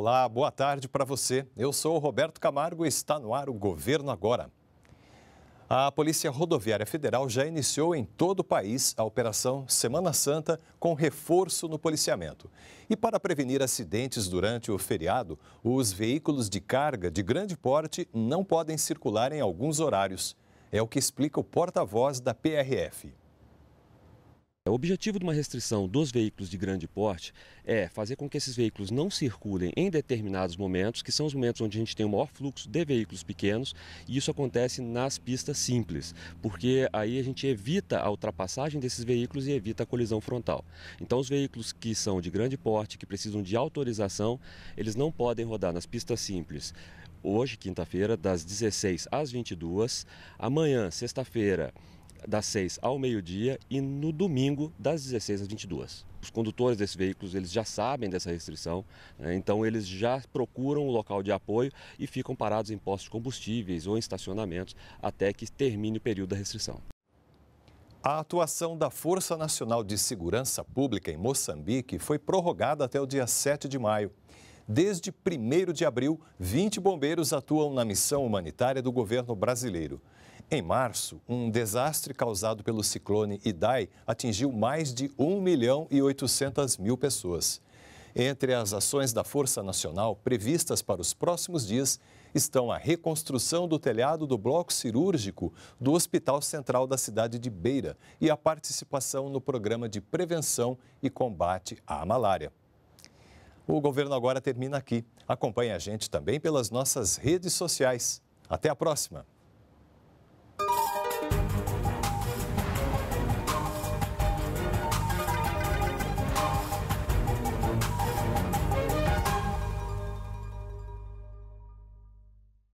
Olá, boa tarde para você. Eu sou o Roberto Camargo e está no ar o Governo Agora. A Polícia Rodoviária Federal já iniciou em todo o país a Operação Semana Santa com reforço no policiamento. E para prevenir acidentes durante o feriado, os veículos de carga de grande porte não podem circular em alguns horários. É o que explica o porta-voz da PRF. O objetivo de uma restrição dos veículos de grande porte é fazer com que esses veículos não circulem em determinados momentos, que são os momentos onde a gente tem o maior fluxo de veículos pequenos, e isso acontece nas pistas simples, porque aí a gente evita a ultrapassagem desses veículos e evita a colisão frontal. Então, os veículos que são de grande porte, que precisam de autorização, eles não podem rodar nas pistas simples hoje, quinta-feira, das 16 às 22, amanhã, sexta-feira, das 6 ao meio-dia e no domingo das 16 às 22. Os condutores desses veículos eles já sabem dessa restrição, né? então eles já procuram um local de apoio e ficam parados em postos de combustíveis ou em estacionamentos até que termine o período da restrição. A atuação da Força Nacional de Segurança Pública em Moçambique foi prorrogada até o dia 7 de maio. Desde 1 de abril, 20 bombeiros atuam na missão humanitária do governo brasileiro. Em março, um desastre causado pelo ciclone Idai atingiu mais de 1 milhão e 800 mil pessoas. Entre as ações da Força Nacional previstas para os próximos dias estão a reconstrução do telhado do bloco cirúrgico do Hospital Central da cidade de Beira e a participação no programa de prevenção e combate à malária. O Governo Agora termina aqui. Acompanhe a gente também pelas nossas redes sociais. Até a próxima!